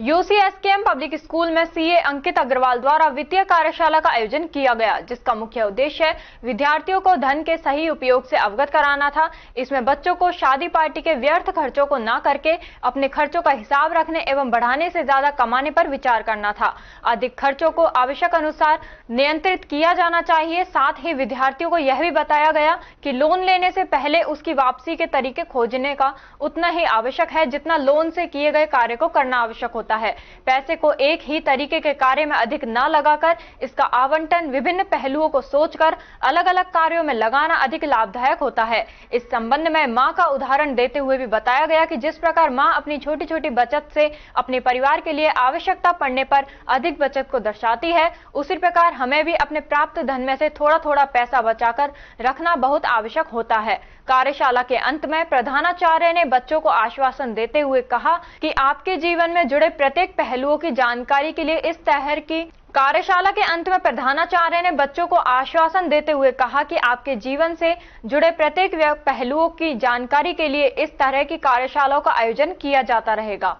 यूसीएसकेएम public school में CA Ankit Agarwal द्वारा वित्तीय कार्यशाला का आयोजन किया गया जिसका मुख्य उद्देश्य विद्यार्थियों को धन के सही उपयोग से अवगत कराना था इसमें बच्चों को शादी पार्टी के व्यर्थ खर्चों को न करके अपने खर्चों का हिसाब रखने एवं बढ़ाने से ज्यादा कमाने पर विचार करना था अधिक खर्चों को आवश्यक अनुसार नियंत्रित किया जाना चाहिए साथ ही विद्यार्थियों को यह भी बताया गया कि लोन लेने से पहले उसकी वापसी के तरीके खोजने का उतना ही आवश्यक है जितना लोन से किए गए कार्य को करना आवश्यक होता होता है पैसे को एक ही तरीके के कार्य में अधिक न लगाकर इसका आवंटन विभिन्न पहलुओं को सोचकर अलग अलग कार्यों में लगाना अधिक लाभदायक होता है इस संबंध में माँ का उदाहरण देते हुए भी बताया गया कि जिस प्रकार माँ अपनी छोटी छोटी बचत से अपने परिवार के लिए आवश्यकता पड़ने पर अधिक बचत को दर्शाती है उसी प्रकार हमें भी अपने प्राप्त धन में से थोड़ा थोड़ा पैसा बचाकर रखना बहुत आवश्यक होता है कार्यशाला के अंत में प्रधानाचार्य ने बच्चों को आश्वासन देते हुए कहा कि आपके जीवन में जुड़े प्रत्येक पहलुओं की जानकारी के लिए इस तहर की कार्यशाला के अंत में प्रधानाचार्य ने बच्चों को आश्वासन देते हुए कहा कि आपके जीवन से जुड़े प्रत्येक पहलुओं की जानकारी के लिए इस तरह की कार्यशालाओं का आयोजन किया जाता रहेगा